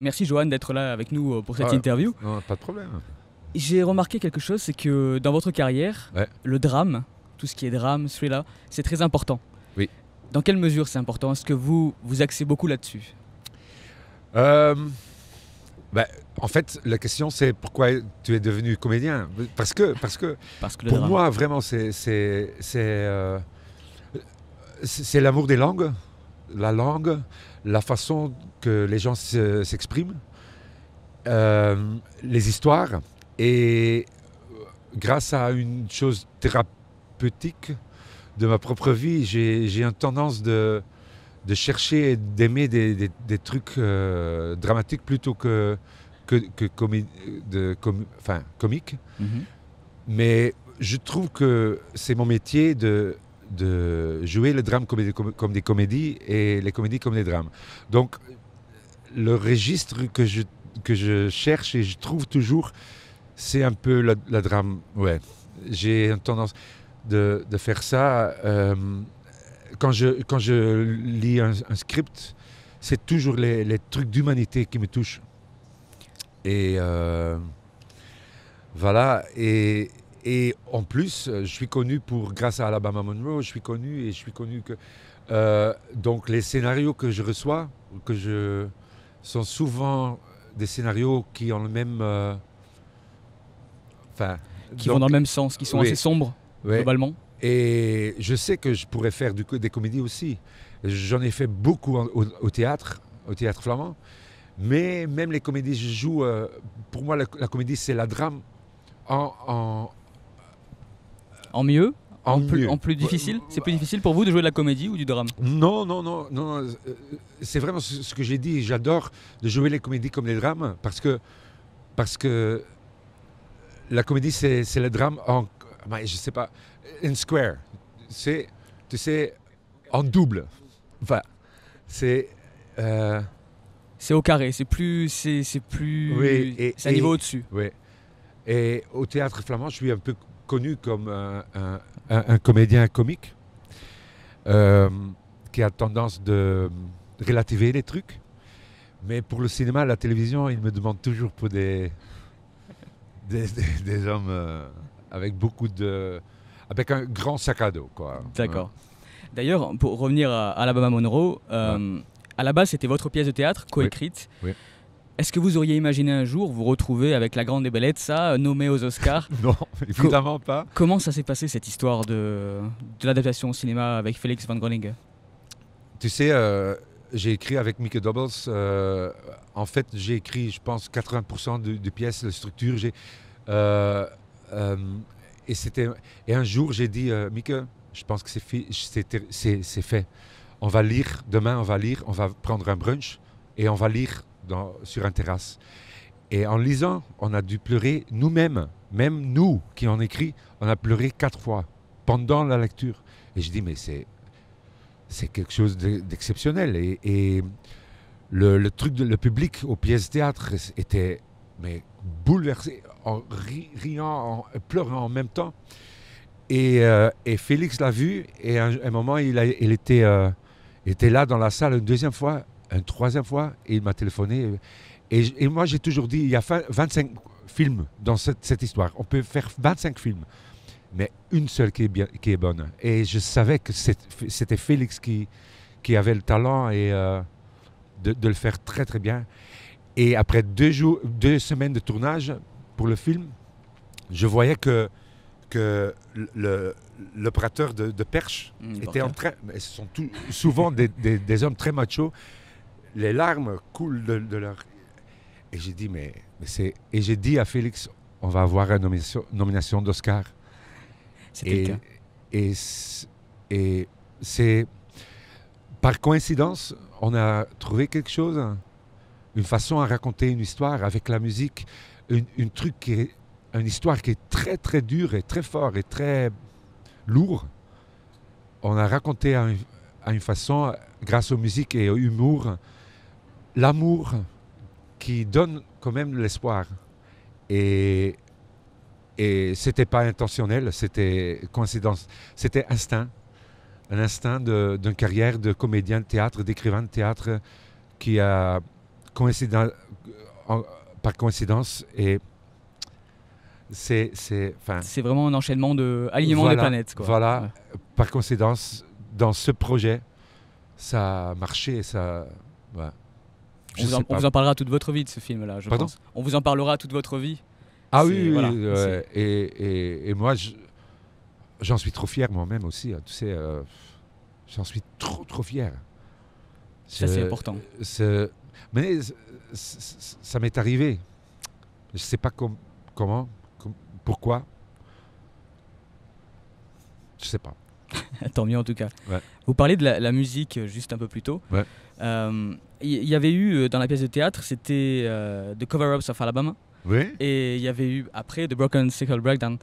Merci Johan d'être là avec nous euh, pour cette ah, interview. Non, pas de problème. J'ai remarqué quelque chose, c'est que dans votre carrière, le drame, tout ce qui est drame, celui-là, c'est très important. Oui. Dans quelle mesure c'est important Est-ce que vous vous axez beaucoup là-dessus euh, bah, En fait, la question c'est pourquoi tu es devenu comédien Parce que, parce que, parce que pour moi, vraiment, euh, c'est c'est l'amour des langues la langue, la façon que les gens s'expriment, euh, les histoires. Et grâce à une chose thérapeutique de ma propre vie, j'ai une tendance de, de chercher et d'aimer des, trucs euh, dramatiques plutôt que, que, que de, enfin, comiques. Mm-hmm. Mais je trouve que c'est mon métier de de jouer le drame comme des, comédies et les comédies comme des drames. Donc, le registre que je, que je cherche et je trouve toujours, c'est un peu la, drame. Ouais, j'ai tendance de, de faire ça. Euh, quand, je, quand je lis un, script, c'est toujours les, trucs d'humanité qui me touchent. Et euh, voilà. Et, et en plus, euh, je suis connu pour, grâce à Alabama Monroe, je suis connu et je suis connu que. Euh, donc les scénarios que je reçois, que je. sont souvent des scénarios qui ont le même. Euh, enfin. qui vont dans le même sens, qui sont assez sombres, globalement. Et je sais que je pourrais faire du, des comédies aussi. J'en ai fait beaucoup au, théâtre, au théâtre flamand. Mais même les comédies, je joue. pour moi, la, comédie, c'est la drame en, en mieux en plus, difficile C'est plus difficile pour vous de jouer de la comédie ou du drame Non, non, non. non euh, c'est vraiment ce que j'ai dit. J'adore de jouer les comédies comme les drames parce que, parce que la comédie, c'est le drame en. Je sais pas. In square. C'est, tu sais, en double. Enfin, c'est. Euh, c'est au carré. C'est plus. C'est plus. Oui, c'est un niveau au-dessus. Oui. Et au théâtre flamand, je suis un peu connu comme un, comédien comique euh, qui a tendance de relativer les trucs. Mais pour le cinéma, la télévision, il me demande toujours pour des, des, hommes euh, avec beaucoup de. avec un grand sac à dos. quoi D'accord. D'ailleurs, pour revenir à Alabama Monroe, euh, à la base, c'était votre pièce de théâtre coécrite. Est-ce que vous auriez imaginé un jour vous retrouver avec la grande belette, ça, euh, nommée aux Oscars Non, évidemment pas. Comment ça s'est passé cette histoire de, l'adaptation au cinéma avec Félix Van Groningen Tu sais, euh, j'ai écrit avec Mickey Doubles. Euh, en fait, j'ai écrit, je pense, 80% des de pièces, de structure. J'ai, et, c'était, et un jour, j'ai dit, Mickey, je pense que c'est fait. On va lire, demain, on va lire, on va prendre un brunch et on va lire sur un terrasse. Et en lisant, on a dû pleurer nous-mêmes, même nous qui en écrit, on a pleuré quatre fois pendant la lecture. Et je dis, mais c'est, c'est quelque chose d'exceptionnel. Et, le, truc, le public aux pièces théâtre était mais bouleversé, en riant, en pleurant en même temps. Et, euh, Félix l'a vu, et à un, moment, il, était, euh, était là dans la salle une deuxième fois, une troisième fois, il m'a téléphoné. Et, et moi, j'ai toujours dit, il y a 25 films dans cette, cette, histoire. On peut faire 25 films, mais une seule qui est, bien, qui est bonne. Et je savais que c'était Félix qui, qui avait le talent et, euh, de, le faire très, très bien. Et après deux, jours, deux semaines de tournage pour le film, je voyais que que l'opérateur de, de, perche mmh, était en train. Ce sont souvent des, des, des, hommes très machos les larmes coulent de, leur... Et j'ai dit, mais, c'est... Et j'ai dit à Félix, on va avoir une nomination, d'Oscar. et, Et, c'est... Par coïncidence, on a trouvé quelque chose, une façon à raconter une histoire avec la musique, une, truc qui est, une histoire qui est très très dure et très fort et très lourd. On a raconté à une, façon, grâce aux musiques et au humour, l'amour qui donne quand même l'espoir. Et, et c'était pas intentionnel, c'était coïncidence, c'était instinct. Un instinct d'une carrière de comédien de théâtre, d'écrivain de théâtre qui a coïncidé par coïncidence et c'est c'est enfin c'est vraiment un enchaînement de alignement des planètes quoi. Voilà, par coïncidence dans ce projet ça a marché ça on, vous en, parlera toute votre vie de ce film-là, je pense. On vous en parlera toute votre vie. Ah oui, et, et, moi, j'en suis trop fier moi-même aussi. Hein, tu sais, euh, j'en suis trop, trop fier. Ça, c'est important. Mais ça m'est arrivé. Je ne sais pas comment, pourquoi. Je ne sais pas. Tant mieux en tout cas. Vous parlez de la, musique euh, juste un peu plus tôt. Il euh, y, avait eu euh, dans la pièce de théâtre, c'était The Cover-Ups of Alabama. Oui. Et il y avait eu après The Broken Circle Breakdown.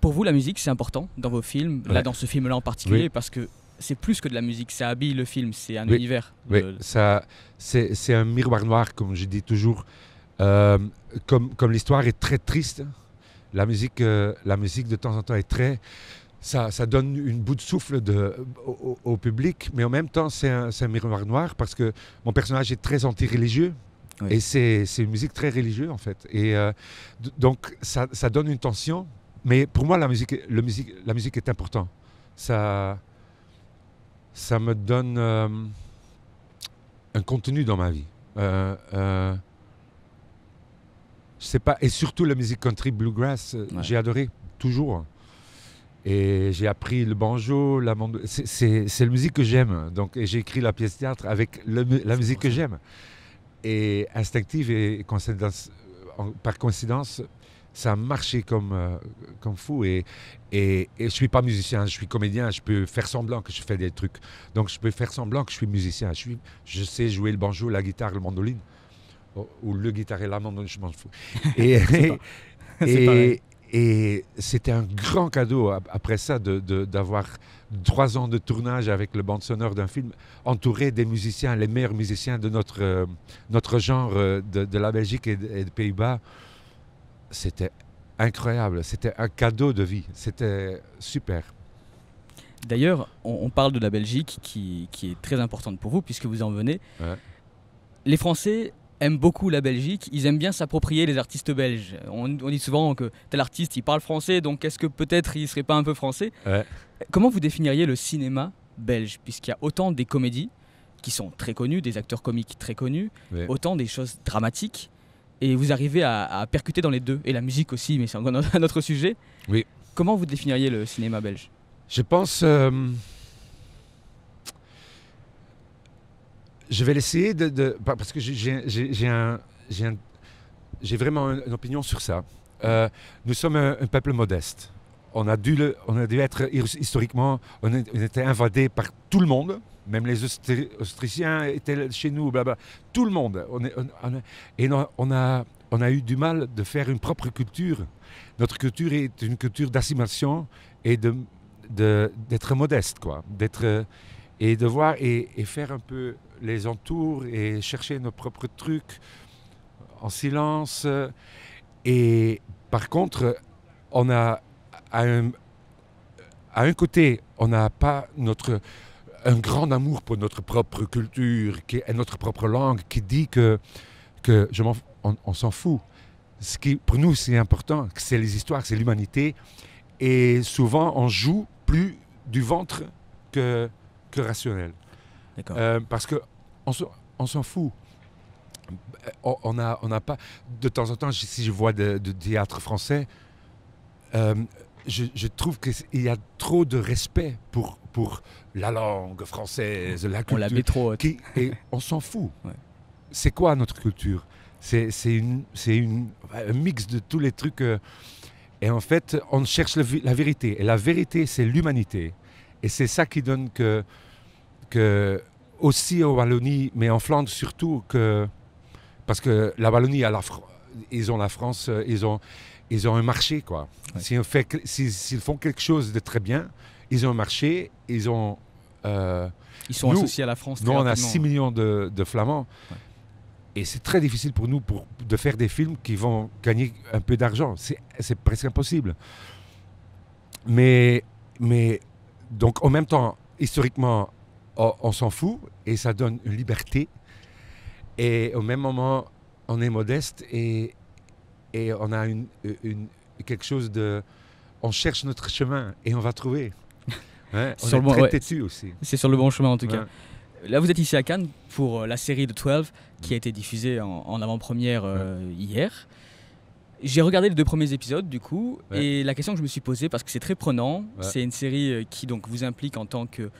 Pour vous, la musique, c'est important dans vos films, là dans ce film-là en particulier, parce que c'est plus que de la musique, ça habille le film, c'est un univers. Oui, ça, c'est, un miroir noir, comme je dis toujours. comme comme l'histoire est très triste, la musique, la musique de temps en temps est très ça, donne une bout de souffle de, au, public, mais en même temps, c'est un, miroir noir parce que mon personnage est très anti-religieux. Et c'est une musique très religieuse, en fait. Et euh, donc, ça, donne une tension. Mais pour moi, la musique, musique, la musique est importante. Ça, ça me donne euh, un contenu dans ma vie. Euh, je euh, sais pas. Et surtout, la musique country bluegrass, j'ai adoré, toujours. Et j'ai appris le banjo, la mando... c'est la musique que j'aime. Donc j'ai écrit la pièce théâtre avec la musique que j'aime. Et instinctive et par coïncidence, ça a marché comme, euh, comme fou. Et, et, je ne suis pas musicien, je suis comédien, je peux faire semblant que je fais des trucs. Donc je peux faire semblant que je suis musicien. Je, suis, je sais jouer le banjo, la guitare, le mandoline. Oh, ou, le guitare et la mandoline, je m'en fous. Et, et, et c'était un grand cadeau après ça d'avoir de, d'avoir trois ans de tournage avec le bande sonore d'un film entouré des musiciens, les meilleurs musiciens de notre, euh, notre genre euh, de, la Belgique et, des Pays-Bas. C'était incroyable, c'était un cadeau de vie, c'était super. D'ailleurs, on, parle de la Belgique qui, qui, est très importante pour vous puisque vous en venez. Les Français aiment beaucoup la Belgique, ils aiment bien s'approprier les artistes belges. On, dit souvent que tel artiste, il parle français, donc est-ce que peut-être il serait pas un peu français Comment vous définiriez le cinéma belge, puisqu'il y a autant des comédies qui sont très connues, des acteurs comiques très connus, autant des choses dramatiques, et vous arrivez à, percuter dans les deux, et la musique aussi, mais c'est encore un autre sujet. Oui. Comment vous définiriez le cinéma belge Je pense... Euh, Je vais l'essayer de, Parce que j'ai un, vraiment une, opinion sur ça. Euh, nous sommes un, peuple modeste. On a, dû le, on a dû être historiquement, on, était invadé par tout le monde, même les Autrichiens étaient chez nous, blablabla, Tout le monde. On et on a, on a eu du mal de faire une propre culture. Notre culture est une culture d'assimilation et d'être de, d'être modeste, quoi. D'être et de voir et, faire un peu les entours et chercher nos propres trucs en silence. Et par contre, on a à un, à un côté, on n'a pas notre un grand amour pour notre propre culture qui est notre propre langue qui dit que que je m'en on s'en fout. Ce qui pour nous c'est important, c'est les histoires, c'est l'humanité. Et souvent on joue plus du ventre que rationnel. Euh, parce que on s'en fout. Euh, on n'a on a pas. De temps en temps, si je vois de, théâtre français, euh, je, trouve qu'il y a trop de respect pour, pour la langue française, la culture. la et on s'en fout. C'est quoi notre culture C'est une, une, un mix de tous les trucs. et en fait, on cherche la vérité. Et la vérité, c'est l'humanité. Et c'est ça qui donne que que aussi en Wallonie, mais en Flandre surtout, que, parce que la Wallonie, a la, ils ont la France, euh, ils ont, ils ont un marché. quoi. que S'ils font quelque chose de très bien, ils ont un marché, ils ont... Euh, ils sont associés à la France. nous, on a 6 millions de, de Flamands. Et c'est très difficile pour nous pour, de faire des films qui vont gagner un peu d'argent. C'est presque impossible. Mais, mais donc en même temps, historiquement, on, s'en fout et ça donne une liberté. Et au même moment, on est modeste et, et on a une, quelque chose de... On cherche notre chemin et on va trouver. Hein, on est très têtu aussi. C'est sur le bon chemin en tout cas. Là, vous êtes ici à Cannes pour euh, la série de 12 qui a mm. été diffusée en, avant-première euh, hier. J'ai regardé les deux premiers épisodes du coup et la question que je me suis posée parce que c'est très prenant, c'est une série euh, qui donc vous implique en tant que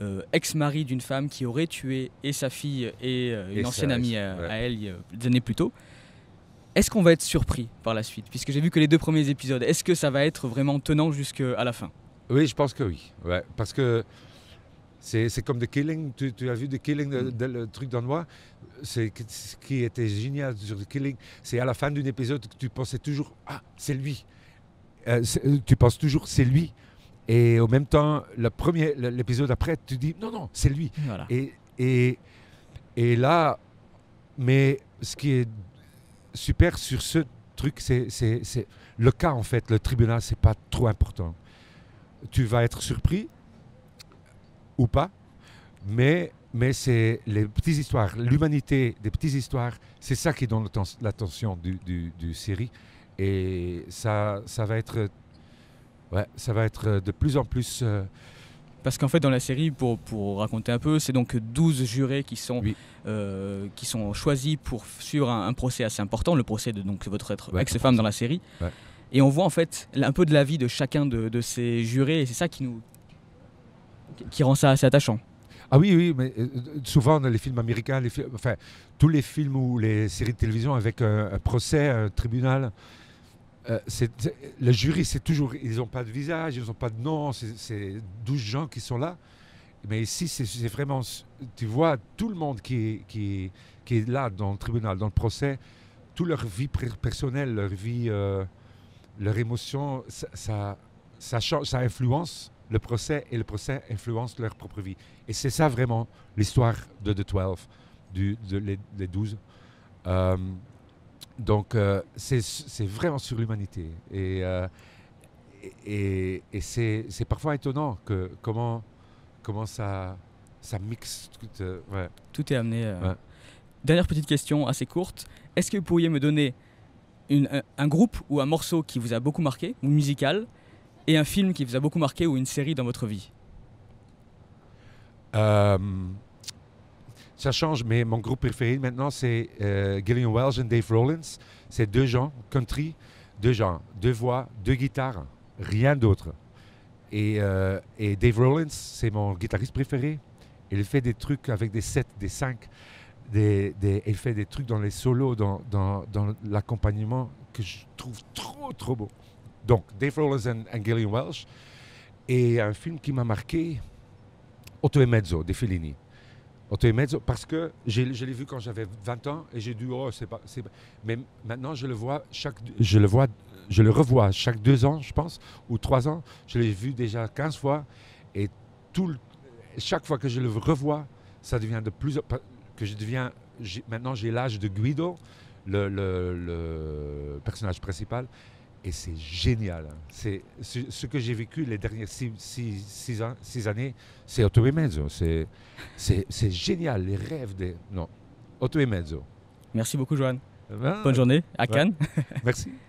euh, ex-mari d'une femme qui aurait tué et sa fille et euh, une ancienne amie à, elle des années plus tôt. Est-ce qu'on va être surpris par la suite puisque j'ai vu que les deux premiers épisodes, est-ce que ça va être vraiment tenant jusqu'à la fin Oui, je pense que oui. parce que c'est comme The Killing, tu, as vu The Killing, le, de, mm. le truc danois ce qui était génial sur The Killing, c'est à la fin d'un épisode que tu pensais toujours Ah, c'est lui. Euh, euh, tu penses toujours c'est lui. Et au même temps, l'épisode après, tu dis Non, non, c'est lui. Et, et, et, là, mais ce qui est super sur ce truc, c'est le cas en fait. Le tribunal, c'est pas trop important. Tu vas être surpris, ou pas, mais, mais c'est les petites histoires, l'humanité des petites histoires, c'est ça qui donne l'attention du, du, du, série. Et ça, ça, va être, ouais, ça va être de plus en plus... Euh, parce qu'en fait, dans la série, pour, pour raconter un peu, c'est donc 12 jurés qui sont, euh, qui sont choisis pour suivre un, procès assez important, le procès de donc, votre avec ex-femme dans la série. Et on voit en fait un peu de la vie de chacun de, de ces jurés, et c'est ça qui nous, qui rend ça assez attachant. Ah oui, oui, mais euh, souvent dans les films américains, enfin, tous les films ou les séries de télévision avec euh, un, procès, un tribunal, euh, le jury, c'est toujours. Ils n'ont pas de visage, ils n'ont pas de nom, c'est, 12 gens qui sont là. Mais ici, c'est, vraiment. Tu vois tout le monde qui, qui, est là dans le tribunal, dans le procès, toute leur vie personnelle, leur vie, leur émotion, ça, ça, change, ça influence le procès et le procès influencent leur propre vie. Et c'est ça vraiment l'histoire de The 12, du, de les, 12. Euh, donc euh, c'est vraiment sur l'humanité. Et, euh, et, c'est parfois étonnant que comment, comment ça, ça mixe. Tout, tout est amené. Dernière petite question assez courte. Est-ce que vous pourriez me donner un, un groupe ou un morceau qui vous a beaucoup marqué, ou musical, et un film qui vous a beaucoup marqué ou une série dans votre vie euh, Ça change, mais mon groupe préféré maintenant, c'est euh, Gillian Wells et Dave Rollins. C'est deux gens, country, deux gens, deux voix, deux guitares, rien d'autre. Et, euh, et, Dave Rollins, c'est mon guitariste préféré. Il fait des trucs avec des 7, des 5. Des, des, il fait des trucs dans les solos, dans, dans, dans l'accompagnement que je trouve trop, trop beau. Donc, Dave Rollins et Gillian Welsh. Et un film qui m'a marqué, Otto et Mezzo, de Fellini. Otto et Mezzo, parce que je l'ai vu quand j'avais 20 ans et j'ai dû oh, c'est pas, Mais maintenant, je le vois, chaque, je le vois, je le revois chaque deux ans, je pense, ou trois ans. Je l'ai vu déjà 15 fois. Et tout chaque fois que je le revois, ça devient de plus. que je deviens. Maintenant, j'ai l'âge de Guido, le, le personnage principal et c'est génial. Hein. C'est ce, que j'ai vécu les dernières six, ans, années, c'est Otto e Mezzo. C'est, c'est, génial, les rêves des... Non, Otto e Mezzo. Merci beaucoup, Johan. Eh ben, Bonne journée à Cannes. merci.